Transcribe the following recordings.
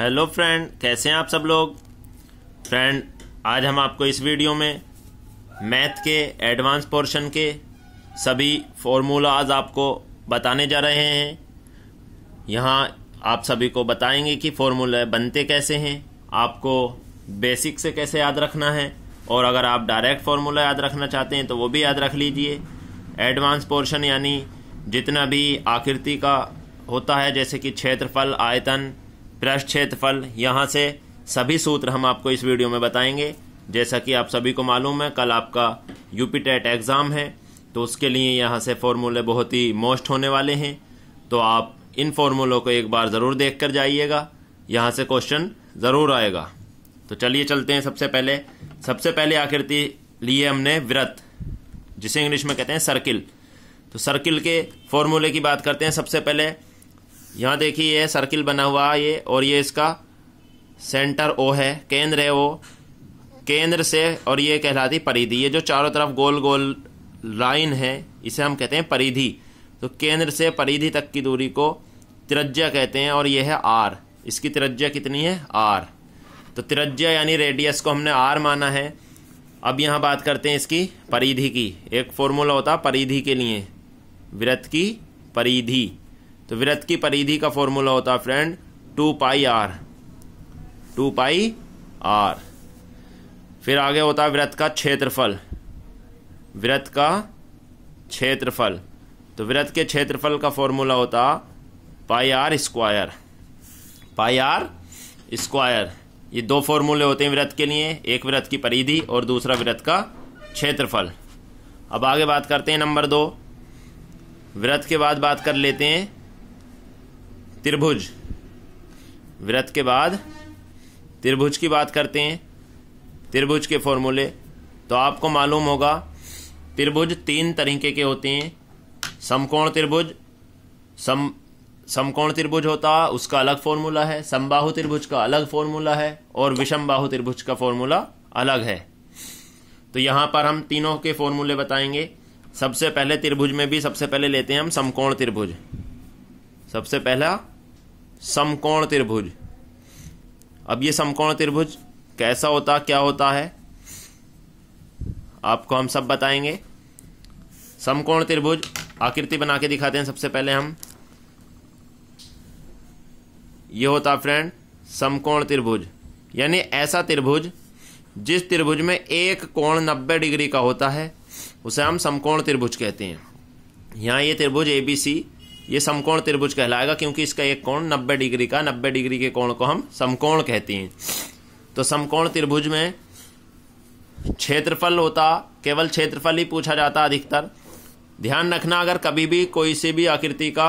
hello friend कैसे हैं आप सब लोग फ्रेंड आज हम आपको इस वीडियो में मैथ के एडवांस पोर्शन के सभी फॉर्मूलाज आपको बताने जा रहे हैं यहाँ आप सभी को बताएंगे कि फॉर्मूले बनते कैसे हैं आपको बेसिक से कैसे याद रखना है और अगर आप डायरेक्ट फार्मूला याद रखना चाहते हैं तो वो भी याद रख लीजिए एडवांस पोर्शन यानी जितना भी आकृति का होता है जैसे कि क्षेत्रफल आयतन पृष्ठ क्षेत्रफल यहाँ से सभी सूत्र हम आपको इस वीडियो में बताएंगे जैसा कि आप सभी को मालूम है कल आपका यूपी टेट एग्ज़ाम है तो उसके लिए यहाँ से फॉर्मूले बहुत ही मोस्ट होने वाले हैं तो आप इन फॉर्मूलों को एक बार ज़रूर देख कर जाइएगा यहाँ से क्वेश्चन ज़रूर आएगा तो चलिए चलते हैं सबसे पहले सबसे पहले आकृति लिए हमने व्रत जिसे इंग्लिश में कहते हैं सर्किल तो सर्किल के फॉर्मूले की बात करते हैं सबसे पहले यहाँ देखिए ये सर्किल बना हुआ है ये और ये इसका सेंटर ओ है केंद्र है वो केंद्र से और ये कहलाती परिधि ये जो चारों तरफ गोल गोल लाइन है इसे हम कहते हैं परिधि तो केंद्र से परिधि तक की दूरी को त्रिज्या कहते हैं और ये है आर इसकी त्रिज्या कितनी है आर तो त्रिज्या यानी रेडियस को हमने आर माना है अब यहाँ बात करते हैं इसकी परिधि की एक फॉर्मूला होता परिधि के लिए वृत्त की परिधि तो विरत की परिधि का फॉर्मूला होता है friend two pi R two pi R फिर आगे होता है व्रत का क्षेत्रफल व्रत का क्षेत्रफल तो व्रत के क्षेत्रफल का फॉर्मूला होता pi R square pi R square ये दो फॉर्मूले होते हैं व्रत के लिए एक व्रत की परिधि और दूसरा व्रत का क्षेत्रफल अब आगे बात करते हैं नंबर दो व्रत के बाद बात कर लेते हैं त्रिभुज व्रत के बाद त्रिभुज की बात करते हैं त्रिभुज के फॉर्मूले तो आपको मालूम होगा त्रिभुज तीन तरीके के होते हैं समकोण त्रिभुज सम समकोण त्रिभुज होता उसका अलग फॉर्मूला है समबाहु त्रिभुज का अलग फॉर्मूला है और विषम बाहु त्रिभुज का फॉर्मूला अलग है तो यहां पर हम तीनों के फॉर्मूले बताएंगे सबसे पहले त्रिभुज में भी सबसे पहले लेते हैं हम समकोण त्रिभुज सबसे पहला समकोण त्रिभुज अब ये समकोण त्रिभुज कैसा होता क्या होता है आपको हम सब बताएंगे समकोण त्रिभुज आकृति बना के दिखाते हैं सबसे पहले हम ये होता फ्रेंड समकोण त्रिभुज यानी ऐसा त्रिभुज जिस त्रिभुज में एक कोण 90 डिग्री का होता है उसे हम समकोण त्रिभुज कहते हैं यहाँ ये त्रिभुज एबीसी ये समकोण त्रिभुज कहलाएगा क्योंकि इसका एक कोण 90 डिग्री का 90 डिग्री के कोण को हम समकोण कहते हैं तो समकोण त्रिभुज में क्षेत्रफल होता केवल क्षेत्रफल ही पूछा जाता अधिकतर ध्यान रखना अगर कभी भी कोई से भी आकृति का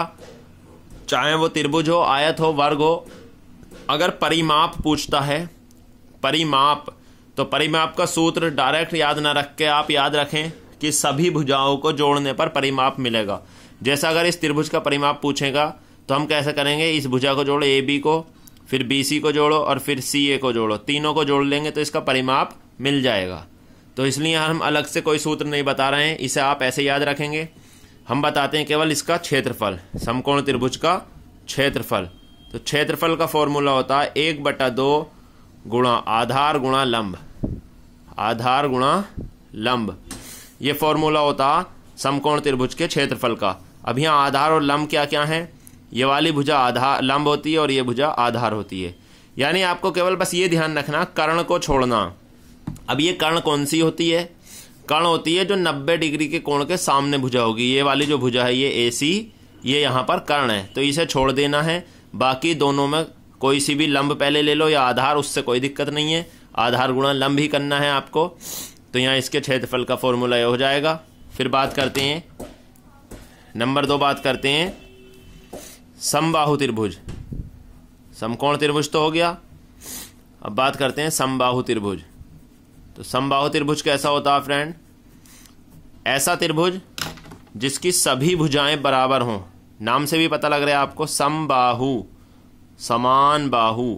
चाहे वो त्रिभुज हो आयत हो वर्ग हो अगर परिमाप पूछता है परिमाप तो परिमाप का सूत्र डायरेक्ट याद ना रख के आप याद रखें कि सभी भुजाओं को जोड़ने पर परिमाप मिलेगा जैसा अगर इस त्रिभुज का परिमाप पूछेगा तो हम कैसे करेंगे इस भुजा को जोड़ो ए बी को फिर बी सी को जोड़ो और फिर सी ए को जोड़ो तीनों को जोड़ लेंगे तो इसका परिमाप मिल जाएगा तो इसलिए हम अलग से कोई सूत्र नहीं बता रहे हैं इसे आप ऐसे याद रखेंगे हम बताते हैं केवल इसका क्षेत्रफल समकोण त्रिभुज का क्षेत्रफल तो क्षेत्रफल का फॉर्मूला होता है एक बटा दो गुणा आधार गुणा लंब आधार गुणा लंब ये फॉर्मूला होता समकोण त्रिभुज के क्षेत्रफल का अब यहाँ आधार और लम्ब क्या क्या हैं ये वाली भुजा आधार लंब होती है और ये भुजा आधार होती है यानी आपको केवल बस ये ध्यान रखना कर्ण को छोड़ना अब ये कर्ण कौन सी होती है कर्ण होती है जो 90 डिग्री के कोण के सामने भुजा होगी ये वाली जो भुजा है ये ए सी ये यहाँ पर कर्ण है तो इसे छोड़ देना है बाकी दोनों में कोई सी भी लंब पहले ले लो या आधार उससे कोई दिक्कत नहीं है आधार गुणा लंब ही करना है आपको तो यहाँ इसके क्षेत्रफल का फॉर्मूला हो जाएगा फिर बात करते हैं नंबर दो बात करते हैं समबाहु त्रिभुज समकोण त्रिभुज तो हो गया अब बात करते हैं समबाहु त्रिभुज तो समबाहु त्रिभुज कैसा होता है फ्रेंड ऐसा त्रिभुज जिसकी सभी भुजाएं बराबर हों नाम से भी पता लग रहा है आपको समबाहु समान बाहु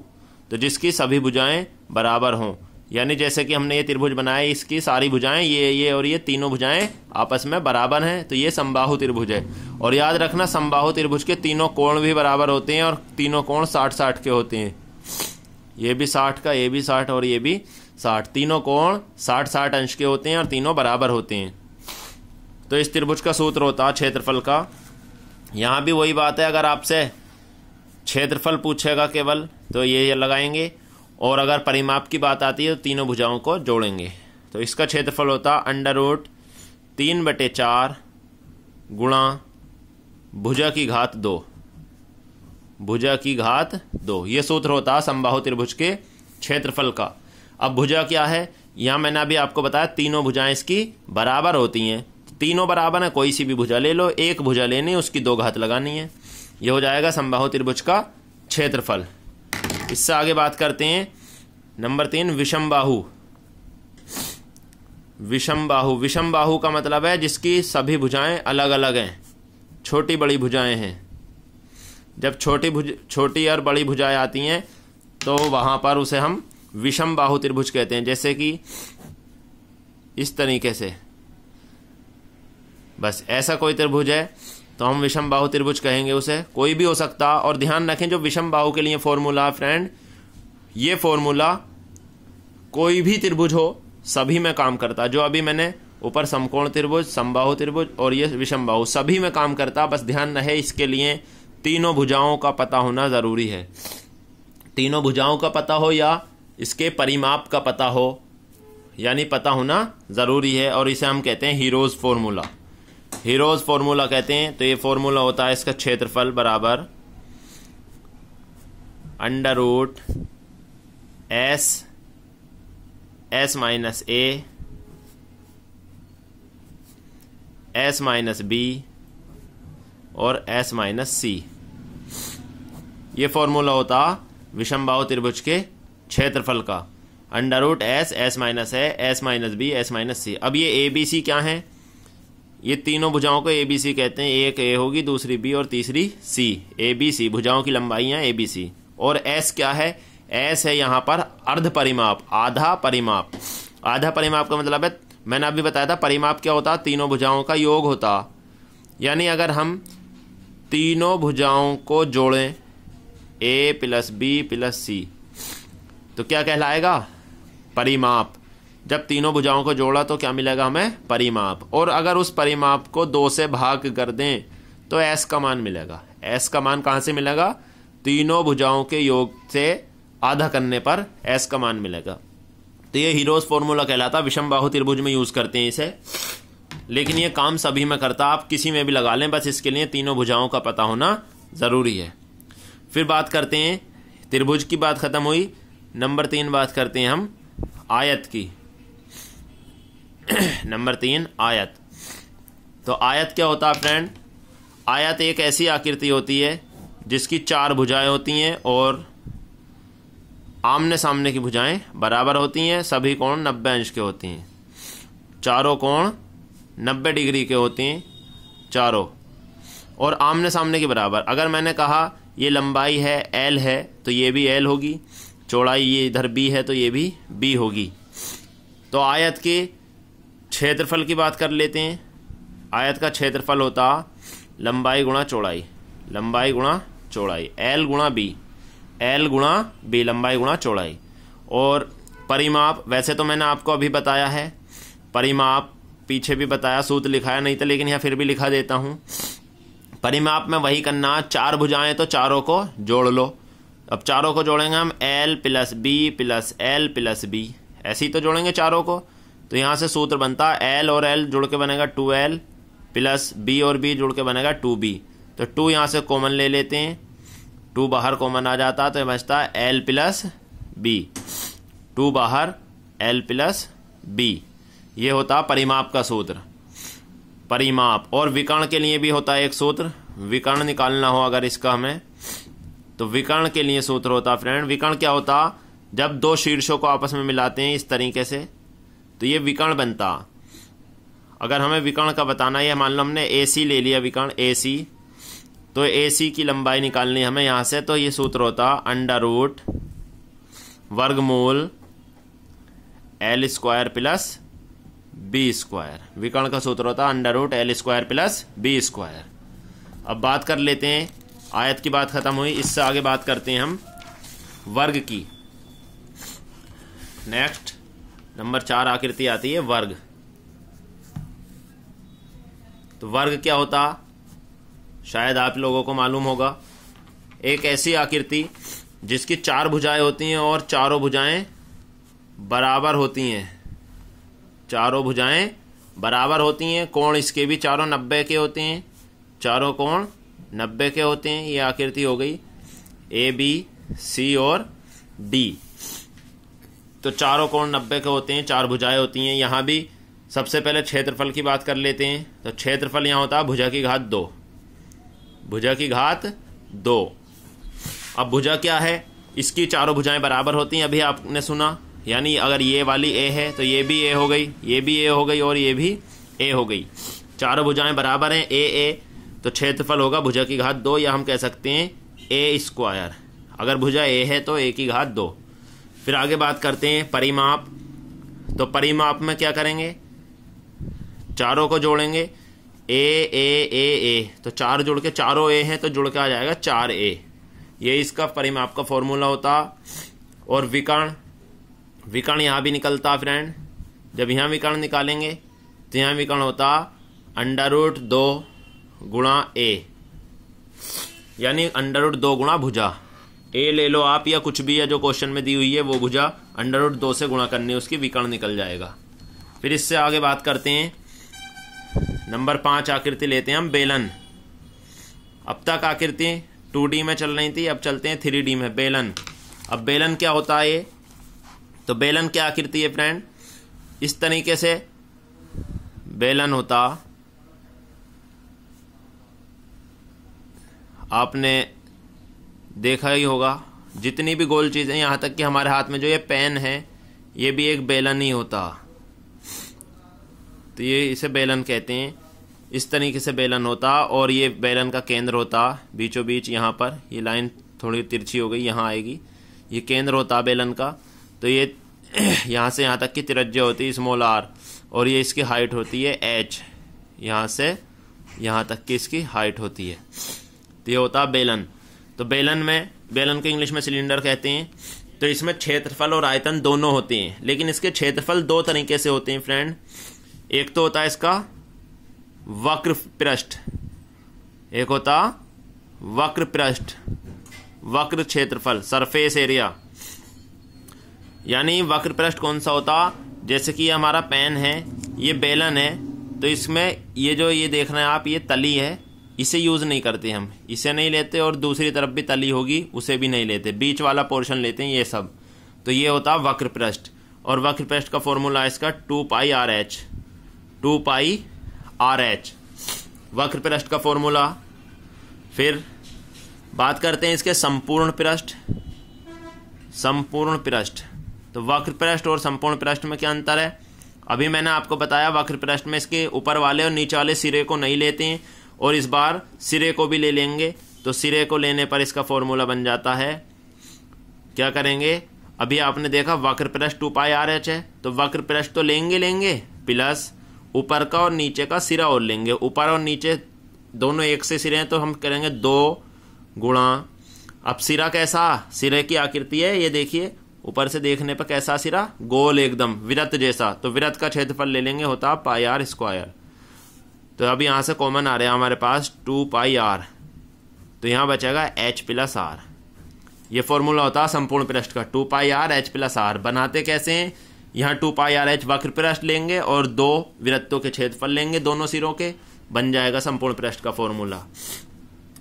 तो जिसकी सभी भुजाएं बराबर हों यानी जैसे कि हमने ये त्रिभुज बनाए इसकी सारी भुजाएं ये ये और ये तीनों भुजाएं आपस में बराबर हैं तो ये संबाहु त्रिभुज है और याद रखना संबाहु त्रिभुज के तीनों कोण भी बराबर होते हैं और तीनों कोण साठ साठ के होते हैं ये भी साठ का ये भी साठ और ये भी साठ तीनों कोण साठ साठ अंश के होते हैं और तीनों बराबर होते हैं तो इस त्रिभुज का सूत्र होता है क्षेत्रफल का यहाँ भी वही बात है अगर आपसे क्षेत्रफल पूछेगा केवल तो ये लगाएंगे और अगर परिमाप की बात आती है तो तीनों भुजाओं को जोड़ेंगे तो इसका क्षेत्रफल होता अंडर रूट तीन बटे चार गुणा भुजा की घात दो भुजा की घात दो ये सूत्र होता संबाहु त्रिभुज के क्षेत्रफल का अब भुजा क्या है यहाँ मैंने अभी आपको बताया तीनों भुजाएं इसकी बराबर होती हैं तीनों बराबर है कोई सी भी भुजा ले लो एक भुजा लेनी उसकी दो घात लगानी है यह हो जाएगा संबाहु त्रिभुज का क्षेत्रफल इससे आगे बात करते हैं नंबर तीन विषम बाहु विषम बाहु विषम बाहु का मतलब है जिसकी सभी भुजाएं अलग अलग हैं छोटी बड़ी भुजाएं हैं जब छोटी भुज छोटी और बड़ी भुजाएं आती हैं तो वहां पर उसे हम विषम बाहु त्रिभुज कहते हैं जैसे कि इस तरीके से बस ऐसा कोई त्रिभुज है तो हम विषम बाहु त्रिभुज कहेंगे उसे कोई भी हो सकता और ध्यान रखें जो विषम बाहु के लिए फॉर्मूला फ्रेंड ये फॉर्मूला कोई भी त्रिभुज हो सभी में काम करता जो अभी मैंने ऊपर समकोण त्रिभुज समबाहु त्रिभुज और ये विषम बाहु सभी में काम करता बस ध्यान रहे इसके लिए तीनों भुजाओं का पता होना ज़रूरी है तीनों भुजाओं का पता हो या इसके परिमाप का पता हो यानी पता होना ज़रूरी है और इसे हम कहते हैं हीरोज़ फॉर्मूला हीरोज़ फॉर्मूला कहते हैं तो ये फॉर्मूला होता है इसका क्षेत्रफल बराबर under root S S minus A S minus B और एस माइनस सी ये फॉर्मूला होता विषम भाव त्रिभुज के क्षेत्रफल का under root S S minus A S minus B S minus C अब ये ए बी सी क्या है ये तीनों भुजाओं को ए बी सी कहते हैं एक ए होगी दूसरी बी और तीसरी सी ए बी सी भुजाओं की लंबाइयाँ ए बी सी और एस क्या है एस है यहां पर अर्ध परिमाप आधा परिमाप आधा परिमाप का मतलब है मैंने अभी बताया था परिमाप क्या होता तीनों भुजाओं का योग होता यानी अगर हम तीनों भुजाओं को जोड़ें A plus B plus C तो क्या कहलाएगा परिमाप जब तीनों भुजाओं को जोड़ा तो क्या मिलेगा हमें परिमाप और अगर उस परिमाप को दो से भाग कर दें तो एस का मान मिलेगा एस का मान कहाँ से मिलेगा तीनों भुजाओं के योग से आधा करने पर एस का मान मिलेगा तो ये हीरोज फॉर्मूला कहलाता विषम बाहु त्रिभुज में यूज़ करते हैं इसे लेकिन ये काम सभी में करता आप किसी में भी लगा लें बस इसके लिए तीनों भुजाओं का पता होना ज़रूरी है फिर बात करते हैं त्रिभुज की बात ख़त्म हुई नंबर तीन बात करते हैं हम आयत की नंबर तीन आयत तो आयत क्या होता है फ्रेंड आयत एक ऐसी आकृति होती है जिसकी चार भुजाएं होती हैं और आमने सामने की भुजाएं बराबर होती हैं सभी कोण नब्बे अंश के होती हैं चारों कोण नब्बे डिग्री के होते हैं चारों और आमने सामने के बराबर अगर मैंने कहा ये लंबाई है एल है तो ये भी एल होगी चौड़ाई ये इधर बी है तो ये भी बी होगी तो आयत के क्षेत्रफल की बात कर लेते हैं आयत का क्षेत्रफल होता लंबाई गुणा चौड़ाई लंबाई गुणा चौड़ाई एल गुणा बी एल गुणा बी लंबाई गुणा चौड़ाई और परिमाप वैसे तो मैंने आपको अभी बताया है परिमाप पीछे भी बताया सूत्र लिखाया नहीं था लेकिन यहाँ फिर भी लिखा देता हूँ परिमाप में वही करना चार भुजाएं तो चारों को जोड़ लो अब चारों को जोड़ेंगे हम L plus B plus L plus B ऐसे ही तो जोड़ेंगे चारों को तो यहाँ से सूत्र बनता एल और एल जुड़ के बनेगा टू एल प्लस बी और बी जुड़ के बनेगा टू बी तो टू यहाँ से कॉमन ले लेते हैं टू बाहर कॉमन आ जाता तो बचता एल प्लस बी टू बाहर एल प्लस बी ये होता परिमाप का सूत्र परिमाप और विकर्ण के लिए भी होता है एक सूत्र विकर्ण निकालना हो अगर इसका हमें तो विकर्ण के लिए सूत्र होता फ्रेंड विकर्ण क्या होता जब दो शीर्षों को आपस में मिलाते हैं इस तरीके से तो ये विकर्ण बनता अगर हमें विकर्ण का बताना है मान लो हमने ए सी ले लिया विकर्ण ए सी तो ए सी की लंबाई निकालनी हमें यहाँ से तो ये सूत्र होता अंडर रूट वर्गमूल L square plus B square विकर्ण का सूत्र होता under root L square plus B square अब बात कर लेते हैं आयत की बात ख़त्म हुई इससे आगे बात करते हैं हम वर्ग की नेक्स्ट नंबर चार आकृति आती है वर्ग तो वर्ग क्या होता शायद आप लोगों को मालूम होगा एक ऐसी आकृति जिसकी चार भुजाएं होती हैं और चारों भुजाएं बराबर होती हैं चारों भुजाएं बराबर होती हैं कोण इसके भी चारों नब्बे के होते हैं चारों कोण नब्बे के होते हैं ये आकृति हो गई ए बी सी और डी तो चारों कोण नब्बे के होते हैं चार भुजाएं होती हैं यहाँ भी सबसे पहले क्षेत्रफल की बात कर लेते हैं तो क्षेत्रफल यहाँ होता है भुजा की घात दो भुजा की घात दो अब भुजा क्या है इसकी चारों भुजाएं बराबर होती हैं अभी आपने सुना यानी अगर ये वाली ए है तो ये भी ए हो गई ये भी ए हो गई और ये भी ए हो गई चारों भुजाएं बराबर हैं ए ए तो क्षेत्रफल होगा भुजा की घात दो या हम कह सकते हैं ए स्क्वायर अगर भुजा ए है तो ए की घात दो फिर आगे बात करते हैं परिमाप तो परिमाप में क्या करेंगे चारों को जोड़ेंगे ए ए ए ए तो चार जोड़ के चारों ए हैं तो जुड़ के आ जाएगा चार ए ये इसका परिमाप का फॉर्मूला होता और विकर्ण विकर्ण यहाँ भी निकलता फ्रेंड जब यहाँ विकर्ण निकालेंगे तो यहाँ विकर्ण होता अंडर रूट दो गुणा ए यानी अंडर रूट दो गुणा भुजा ए ले लो आप या कुछ भी है जो क्वेश्चन में दी हुई है वो भुजा अंडर रूट दो से गुणा करनी उसकी विकर्ण निकल जाएगा फिर इससे आगे बात करते हैं नंबर पाँच आकृति लेते हैं हम बेलन अब तक आकृति टू डी में चल रही थी अब चलते हैं थ्री डी में बेलन अब बेलन क्या होता है तो बेलन क्या आकृति है फ्रेंड इस तरीके से बेलन होता आपने देखा ही होगा जितनी भी गोल चीज़ें यहाँ तक कि हमारे हाथ में जो ये पेन है ये भी एक बेलन ही होता तो ये इसे बेलन कहते हैं इस तरीके से बेलन होता और ये बेलन का केंद्र होता बीचों बीच यहाँ पर ये लाइन थोड़ी तिरछी हो गई यहाँ आएगी ये केंद्र होता बेलन का तो ये यहाँ से यहाँ तक की तिरज्या होती है स्मॉल आर और ये इसकी हाइट होती है एच यहाँ से यहाँ तक की इसकी हाइट होती है तो ये होता बेलन तो बेलन में बेलन को इंग्लिश में सिलेंडर कहते हैं तो इसमें क्षेत्रफल और आयतन दोनों होते हैं लेकिन इसके क्षेत्रफल दो तरीके से होते हैं फ्रेंड एक तो होता है इसका वक्र पृष्ठ एक होता वक्र पृष्ठ वक्र क्षेत्रफल सरफेस एरिया यानी वक्र पृष्ठ कौन सा होता जैसे कि हमारा पेन है ये बेलन है तो इसमें ये जो ये देख रहे हैं आप ये तली है इसे यूज़ नहीं करते हम इसे नहीं लेते और दूसरी तरफ भी तली होगी उसे भी नहीं लेते बीच वाला पोर्शन लेते हैं ये सब तो ये होता वक्र पृष्ठ और वक्र पृष्ठ का फॉर्मूला है इसका two pi R H two pi R H वक्र पृष्ठ का फॉर्मूला फिर बात करते हैं इसके संपूर्ण पृष्ठ संपूर्ण पृष्ठ तो वक्र पृष्ठ और संपूर्ण पृष्ठ में क्या अंतर है अभी मैंने आपको बताया वक्र पृष्ठ में इसके ऊपर वाले और नीचे वाले सिरे को नहीं लेते हैं और इस बार सिरे को भी ले लेंगे तो सिरे को लेने पर इसका फॉर्मूला बन जाता है क्या करेंगे अभी आपने देखा वक्र plus two pi R H है तो वक्र प्लस तो लेंगे लेंगे प्लस ऊपर का और नीचे का सिरा और लेंगे ऊपर और नीचे दोनों एक से सिरे हैं तो हम करेंगे दो गुणा अब सिरा कैसा सिरे की आकृति है ये देखिए ऊपर से देखने पर कैसा सिरा गोल एकदम विरत जैसा तो विरत का क्षेत्रफल ले लेंगे होता पाई आर स्क्वायर तो अब यहाँ से कॉमन आ रहा है हमारे पास टू पाई आर तो यहाँ बचेगा एच प्लस आर ये फॉर्मूला होता है संपूर्ण पृष्ठ का two pi R H plus R बनाते कैसे हैं यहाँ टू पाई आर एच वक्र पृष्ठ लेंगे और दो वृत्तों के क्षेत्रफल लेंगे दोनों सिरों के बन जाएगा संपूर्ण पृष्ठ का फॉर्मूला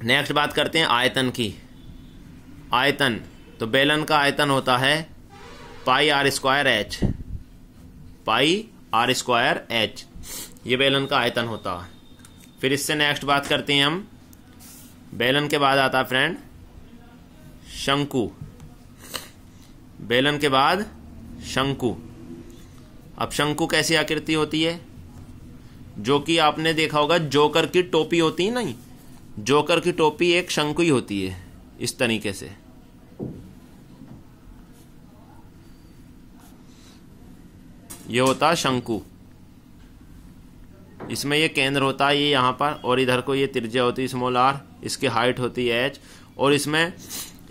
नेक्स्ट बात करते हैं आयतन की आयतन तो बेलन का आयतन होता है pi R square H pi R square H ये बेलन का आयतन होता फिर इससे नेक्स्ट बात करते हैं हम बेलन के बाद आता है फ्रेंड शंकु बेलन के बाद शंकु अब शंकु कैसी आकृति होती है जो कि आपने देखा होगा जोकर की टोपी होती है नहीं जोकर की टोपी एक शंकु ही होती है इस तरीके से यह होता शंकु इसमें ये केंद्र होता है ये यहाँ पर और इधर को ये त्रिज्या होती है स्मॉल आर इसकी हाइट होती है एच और इसमें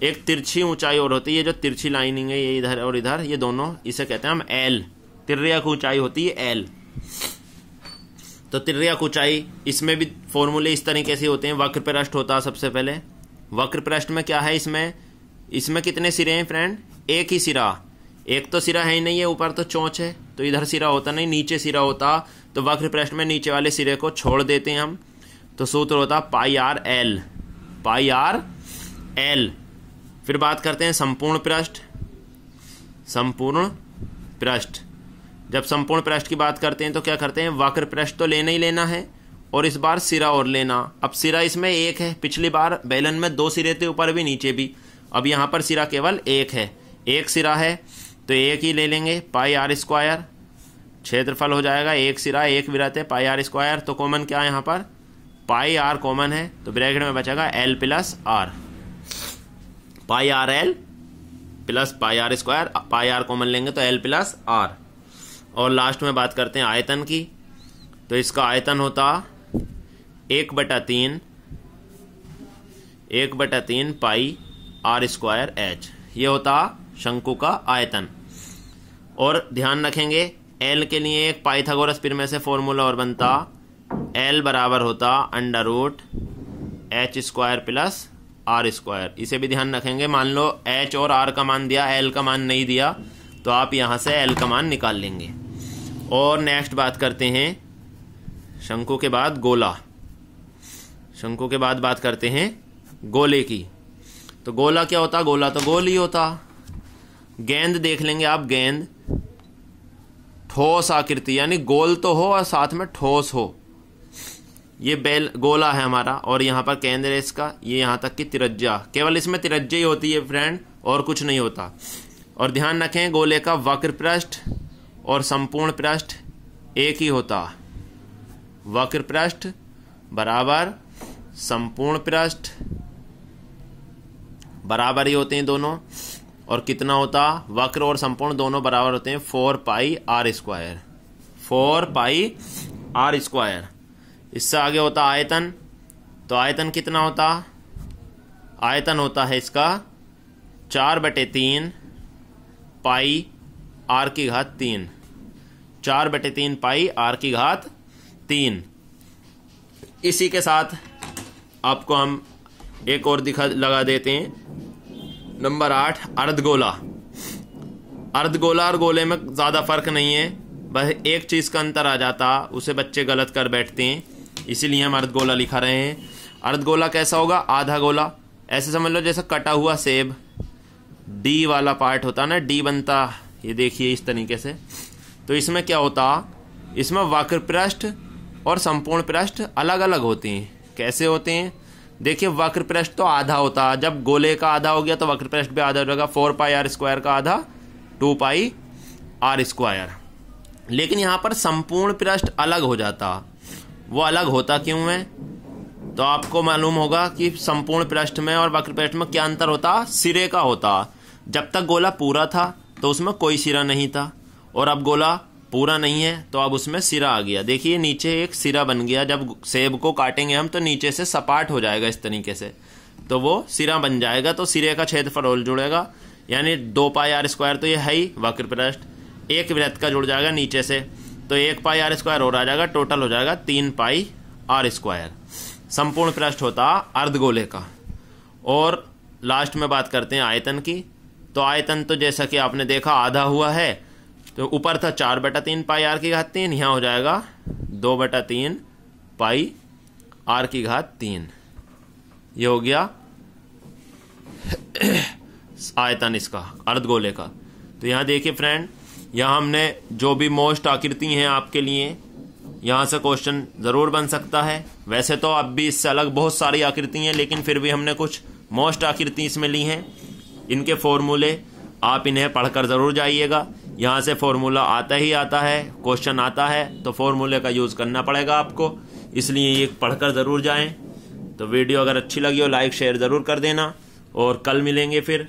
एक तिरछी ऊंचाई और होती है ये जो तिरछी लाइनिंग है ये इधर और इधर ये दोनों इसे कहते हैं हम एल तिर्रिया की ऊंचाई होती है एल तो तिर्रिया की ऊंचाई इसमें भी फॉर्मूले इस तरीके से होते हैं वक्र पृष्ठ होता है सबसे पहले वक्र पृष्ठ में क्या है इसमें इसमें कितने सिरे हैं फ्रेंड एक ही सिरा एक तो सिरा है ही नहीं है ऊपर तो चौंच है तो इधर सिरा होता नहीं नीचे सिरा होता तो वक्र पृष्ठ में नीचे वाले सिरे को छोड़ देते हैं हम तो सूत्र होता pi R L pi R L फिर बात करते हैं संपूर्ण पृष्ठ संपूर्ण पृष्ठ जब संपूर्ण पृष्ठ की बात करते हैं तो क्या करते हैं वक्र पृष्ठ तो लेना ही लेना है और इस बार सिरा और लेना अब सिरा इसमें एक है पिछली बार बैलन में दो सिरे थे ऊपर भी नीचे भी अब यहां पर सिरा केवल एक है एक सिरा है तो एक ही ले लेंगे पाई आर स्क्वायर क्षेत्रफल हो जाएगा एक सिरा एक विरत है पाई आर स्क्वायर तो कॉमन क्या है यहाँ पर पाई आर कॉमन है तो ब्रैकेट में बचेगा L plus R pi R L plus pi R square pi R common लेंगे तो एल प्लस आर और लास्ट में बात करते हैं आयतन की तो इसका आयतन होता एक बटा तीन एक बटा तीन पाई आर स्क्वायर एच ये होता शंकु का आयतन और ध्यान रखेंगे एल के लिए एक पाइथागोरस में से फॉर्मूला और बनता एल बराबर होता under root H square plus R square इसे भी ध्यान रखेंगे मान लो एच और आर का मान दिया एल का मान नहीं दिया तो आप यहां से एल का मान निकाल लेंगे और नेक्स्ट बात करते हैं शंकु के बाद गोला शंकु के बाद बात करते हैं गोले की तो गोला क्या होता गोला तो गोल ही होता गेंद देख लेंगे आप गेंद ठोस आकृति यानी गोल तो हो और साथ में ठोस हो ये बेल गोला है हमारा और यहाँ पर केंद्र है इसका ये यहाँ तक की तिरज्जा केवल इसमें तिरज्जा ही होती है फ्रेंड और कुछ नहीं होता और ध्यान रखें गोले का वक्र पृष्ठ और संपूर्ण पृष्ठ एक ही होता वक्र पृष्ठ बराबर संपूर्ण पृष्ठ बराबर ही होते हैं दोनों और कितना होता वक्र और संपूर्ण दोनों बराबर होते हैं four pi R square four pi R square इससे आगे होता आयतन तो आयतन कितना होता आयतन होता है इसका चार बटे तीन पाई आर की घात तीन चार बटे तीन पाई आर की घात तीन इसी के साथ आपको हम एक और दिखा लगा देते हैं नंबर आठ अर्धगोला अर्धगोला और गोले में ज़्यादा फ़र्क नहीं है बस एक चीज़ का अंतर आ जाता उसे बच्चे गलत कर बैठते हैं इसीलिए हम अर्धगोला लिखा रहे हैं अर्धगोला कैसा होगा आधा गोला ऐसे समझ लो जैसे कटा हुआ सेब डी वाला पार्ट होता ना डी बनता ये देखिए इस तरीके से तो इसमें क्या होता इसमें वाक्र पृष्ठ और संपूर्ण पृष्ठ अलग अलग होते हैं कैसे होते हैं देखिए वक्र पृष्ठ तो आधा होता है जब गोले का आधा हो गया तो वक्र पृष्ठ भी आधा हो जाएगा फोर पाई आर स्क्वायर का आधा टू पाई आर स्क्वायर लेकिन यहाँ पर संपूर्ण पृष्ठ अलग हो जाता वो अलग होता क्यों है तो आपको मालूम होगा कि संपूर्ण पृष्ठ में और वक्र पृष्ठ में क्या अंतर होता सिरे का होता जब तक गोला पूरा था तो उसमें कोई सिरा नहीं था और अब गोला पूरा नहीं है तो अब उसमें सिरा आ गया देखिए नीचे एक सिरा बन गया जब सेब को काटेंगे हम तो नीचे से सपाट हो जाएगा इस तरीके से तो वो सिरा बन जाएगा तो सिरे का क्षेत्रफल और जुड़ेगा यानी दो पाई आर स्क्वायर तो ये है ही वक्र पृष्ठ एक वृत्त का जुड़ जाएगा नीचे से तो एक पाई आर स्क्वायर और आ जाएगा टोटल हो जाएगा तीन पाई आर स्क्वायर संपूर्ण पृष्ठ होता अर्धगोले का और लास्ट में बात करते हैं आयतन की तो आयतन तो जैसा कि आपने देखा आधा हुआ है तो ऊपर था चार बटा तीन पाई आर की घात तीन यहाँ हो जाएगा दो बटा तीन पाई आर की घात तीन ये हो गया आयतन इसका अर्ध गोले का तो यहाँ देखिए फ्रेंड यहाँ हमने जो भी मोस्ट आकृति हैं आपके लिए यहाँ से क्वेश्चन ज़रूर बन सकता है वैसे तो अब भी इससे अलग बहुत सारी आकृति हैं लेकिन फिर भी हमने कुछ मोस्ट आकृति इसमें ली हैं इनके फॉर्मूले आप इन्हें पढ़कर ज़रूर जाइएगा यहाँ से फॉर्मूला आता ही आता है क्वेश्चन आता है तो फॉर्मूले का यूज़ करना पड़ेगा आपको इसलिए ये पढ़कर ज़रूर जाएं तो वीडियो अगर अच्छी लगी हो लाइक शेयर ज़रूर कर देना और कल मिलेंगे फिर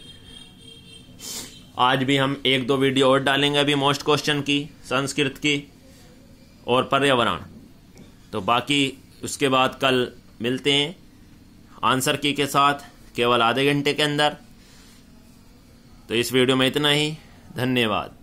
आज भी हम एक दो वीडियो और डालेंगे अभी मोस्ट क्वेश्चन की संस्कृत की और पर्यावरण तो बाकी उसके बाद कल मिलते हैं आंसर की के साथ केवल आधे घंटे के अंदर तो इस वीडियो में इतना ही धन्यवाद